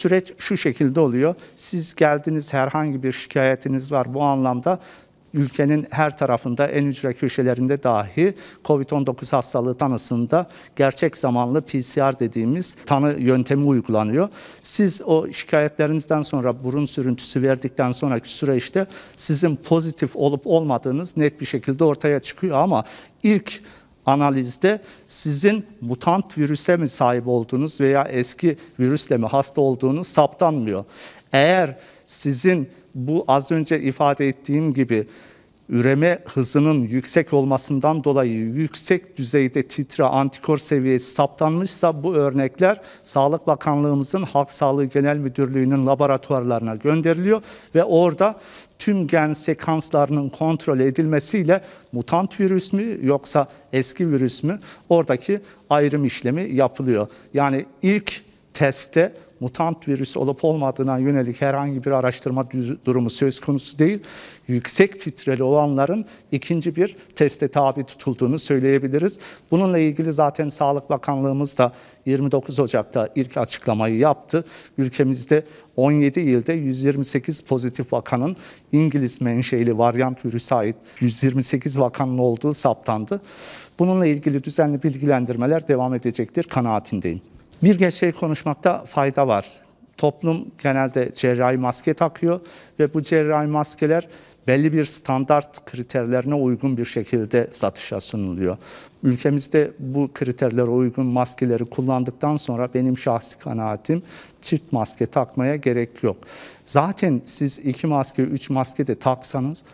süreç şu şekilde oluyor. Siz geldiniz herhangi bir şikayetiniz var bu anlamda ülkenin her tarafında en ücra köşelerinde dahi COVID-19 hastalığı tanısında gerçek zamanlı PCR dediğimiz tanı yöntemi uygulanıyor. Siz o şikayetlerinizden sonra burun sürüntüsü verdikten sonraki süreçte sizin pozitif olup olmadığınız net bir şekilde ortaya çıkıyor ama ilk analizde sizin mutant virüse mi sahip olduğunuz veya eski virüsle mi hasta olduğunuz saptanmıyor. Eğer sizin bu az önce ifade ettiğim gibi üreme hızının yüksek olmasından dolayı yüksek düzeyde titre antikor seviyesi saptanmışsa bu örnekler Sağlık Bakanlığımızın Halk Sağlığı Genel Müdürlüğü'nün laboratuvarlarına gönderiliyor ve orada tüm gen sekanslarının kontrol edilmesiyle mutant virüs mü yoksa eski virüs mü oradaki ayrım işlemi yapılıyor. Yani ilk teste mutant virüs olup olmadığına yönelik herhangi bir araştırma durumu söz konusu değil. Yüksek titreli olanların ikinci bir teste tabi tutulduğunu söyleyebiliriz. Bununla ilgili zaten Sağlık Bakanlığımız da 29 Ocak'ta ilk açıklamayı yaptı. Ülkemizde 17 ilde 128 pozitif vakanın İngiliz menşeli varyant virüsü ait 128 vakanın olduğu saptandı. Bununla ilgili düzenli bilgilendirmeler devam edecektir kanaatindeyim. Bir gerçeği konuşmakta fayda var. Toplum genelde cerrahi maske takıyor ve bu cerrahi maskeler belli bir standart kriterlerine uygun bir şekilde satışa sunuluyor. Ülkemizde bu kriterlere uygun maskeleri kullandıktan sonra benim şahsi kanaatim çift maske takmaya gerek yok. Zaten siz iki maske, üç maske de taksanız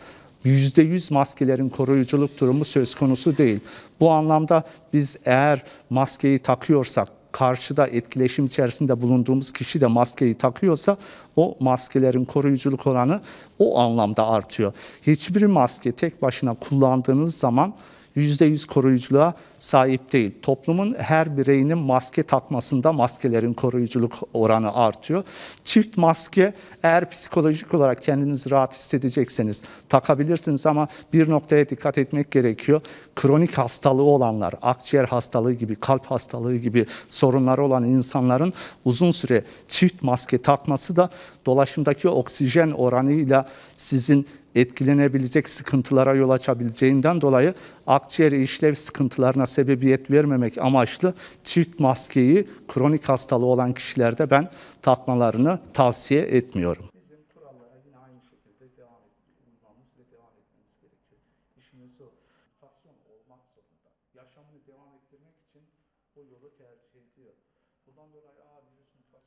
%100 maskelerin koruyuculuk durumu söz konusu değil. Bu anlamda biz eğer maskeyi takıyorsak karşıda etkileşim içerisinde bulunduğumuz kişi de maskeyi takıyorsa o maskelerin koruyuculuk oranı o anlamda artıyor. Hiçbir maske tek başına kullandığınız zaman %100 koruyuculuğa sahip değil. Toplumun her bireyinin maske takmasında maskelerin koruyuculuk oranı artıyor. Çift maske eğer psikolojik olarak kendinizi rahat hissedecekseniz takabilirsiniz ama bir noktaya dikkat etmek gerekiyor. Kronik hastalığı olanlar, akciğer hastalığı gibi, kalp hastalığı gibi sorunları olan insanların uzun süre çift maske takması da dolaşımdaki oksijen oranıyla sizin etkilenebilecek sıkıntılara yol açabileceğinden dolayı akciğer işlev sıkıntılarına sebebiyet vermemek amaçlı çift maskeyi kronik hastalığı olan kişilerde ben takmalarını tavsiye etmiyorum. yaşamını devam ettirmek için o yolu tercih ediyor. Bundan dolayı A virüs mutasyonu